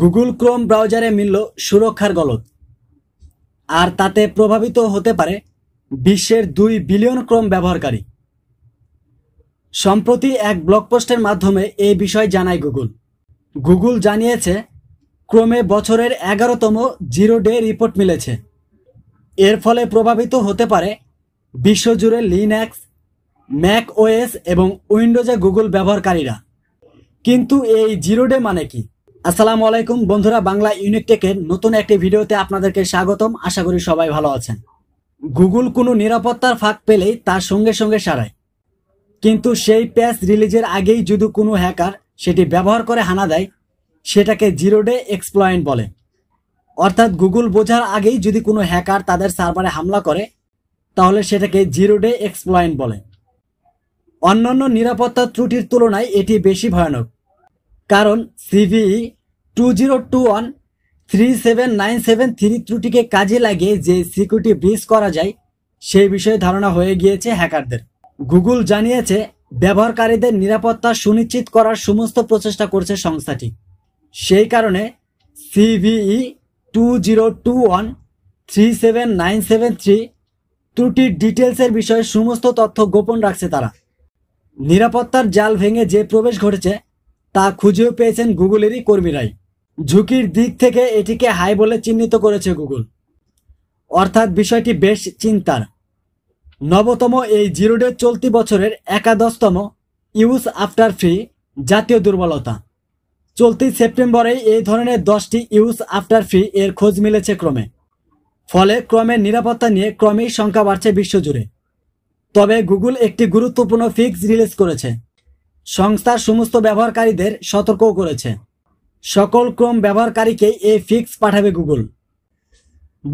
Google Chrome ব্রাউজারে মিলল সুরক্ষার গলত আর তাতে প্রভাবিত হতে পারে বিশ্বের দুই বিলিয়ন ক্রোম ব্যবহারকারী সম্প্রতি এক ব্লগ পোস্টের মাধ্যমে এই বিষয় জানায় গুগল গুগল জানিয়েছে ক্রোমে বছরের এগারোতম জিরো ডে রিপোর্ট মিলেছে এর ফলে প্রভাবিত হতে পারে বিশ্বজুড়ে লিনাক্স ম্যাক ওএস এবং উইন্ডোজে গুগল ব্যবহারকারীরা কিন্তু এই জিরো ডে মানে কি আসসালামু আলাইকুম বন্ধুরা বাংলা ইউনিকটেকের নতুন একটি ভিডিওতে আপনাদেরকে স্বাগতম আশা করি সবাই ভালো আছেন গুগল কোনো নিরাপত্তার ফাঁক পেলেই তার সঙ্গে সঙ্গে সারায় কিন্তু সেই প্যাচ রিলিজের আগেই যদি কোনো হ্যাকার সেটি ব্যবহার করে হানা দেয় সেটাকে জিরো ডে এক্সপ্লয়েন্ট বলে অর্থাৎ গুগল বোঝার আগেই যদি কোনো হ্যাকার তাদের সার্ভারে হামলা করে তাহলে সেটাকে জিরো ডে এক্সপ্লয়েন্ট বলে অন্যান্য নিরাপত্তা ত্রুটির তুলনায় এটি বেশি ভয়ানক কারণ C V two zero two one three seven nine seven three ত্রুটিকে কাজে লাগিয়ে যে সিকিউরিটি ব্রিজ করা যায় সেই বিষয়ে ধারণা হয়ে গিয়েছে হ্যাকারদের গুগল জানিয়েছে ব্যবহারকারীদের নিরাপত্তা সুনিশ্চিত করার সমস্ত প্রচেষ্টা করছে সংস্থাটি সেই কারণে C V E two zero two one three seven nine seven three ত্রুটির ডিটেলসের বিষয়ে সমস্ত তথ্য গোপন রাখছে তারা নিরাপত্তার জাল ভেঙে যে প্রবেশ ঘটেছে তা খুঁজেও পেয়েছেন গুগলেরই কর্মীরাই ঝুঁকির দিক থেকে এটিকে হাই বলে চিহ্নিত করেছে গুগল অর্থাৎ বিষয়টি বেশ চিন্তার নবতম এই জিরোডের চলতি বছরের একাদশতম ইউজ আফটার ফি জাতীয় দুর্বলতা চলতি সেপ্টেম্বরে এই ধরনের দশটি ইউজ আফটার ফি এর খোঁজ মিলেছে ক্রমে ফলে ক্রমের নিরাপত্তা নিয়ে ক্রমেই সংখ্যা বাড়ছে বিশ্বজুড়ে তবে গুগল একটি গুরুত্বপূর্ণ ফিক্স রিলিজ করেছে সংস্থার সমস্ত ব্যবহারকারীদের সতর্কও করেছে সকল ক্রোম ব্যবহারকারীকে এই ফিক্স পাঠাবে গুগল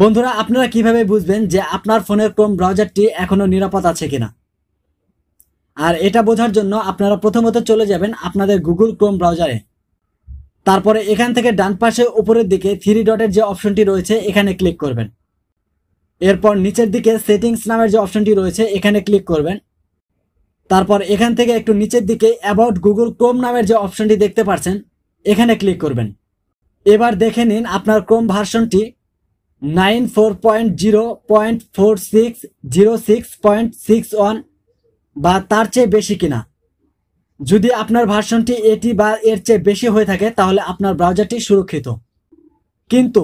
বন্ধুরা আপনারা কিভাবে বুঝবেন যে আপনার ফোনের ক্রোম ব্রাউজারটি এখনও নিরাপদ আছে কিনা আর এটা বোঝার জন্য আপনারা প্রথমত চলে যাবেন আপনাদের গুগল ক্রোম ব্রাউজারে তারপরে এখান থেকে ডান পাশে উপরের দিকে থ্রি ডটের যে অপশনটি রয়েছে এখানে ক্লিক করবেন এরপর নিচের দিকে সেটিংস নামের যে অপশনটি রয়েছে এখানে ক্লিক করবেন তারপর এখান থেকে একটু নিচের দিকে অ্যাবাউট গুগল ক্রোম নামের যে অপশনটি দেখতে পাচ্ছেন এখানে ক্লিক করবেন এবার দেখে নিন আপনার ক্রোম ভার্সনটি nine four point zero point four six zero six point six one বা তার চেয়ে বেশি কিনা যদি আপনার ভার্সনটি এটি বা এর চেয়ে বেশি হয়ে থাকে তাহলে আপনার ব্রাউজারটি সুরক্ষিত কিন্তু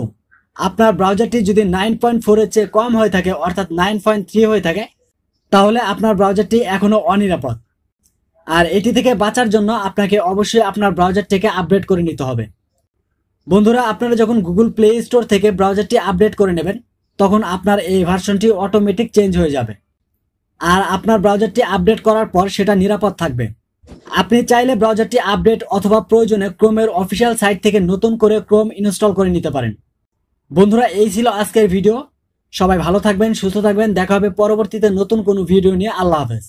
আপনার ব্রাউজারটি যদি নাইন পয়েন্ট ফোরের চেয়ে কম হয়ে থাকে অর্থাৎ নাইন পয়েন্ট থ্রি হয়ে থাকে তাহলে আপনার ব্রাউজারটি এখনও অনিরাপদ আর এটি থেকে বাঁচার জন্য আপনাকে অবশ্যই আপনার ব্রাউজারটিকে আপডেট করে নিতে হবে বন্ধুরা আপনারা যখন গুগল প্লে স্টোর থেকে ব্রাউজারটি আপডেট করে নেবেন তখন আপনার এই ভার্সনটি অটোমেটিক চেঞ্জ হয়ে যাবে আর আপনার ব্রাউজারটি আপডেট করার পর সেটা নিরাপদ থাকবে আপনি চাইলে ব্রাউজারটি আপডেট অথবা প্রয়োজনে ক্রোমের অফিসিয়াল সাইট থেকে নতুন করে ক্রোম ইনস্টল করে নিতে পারেন বন্ধুরা এই ছিল আজকের ভিডিও সবাই ভালো থাকবেন সুস্থ থাকবেন দেখা হবে পরবর্তীতে নতুন কোনো ভিডিও নিয়ে আল্লাহ হাফেজ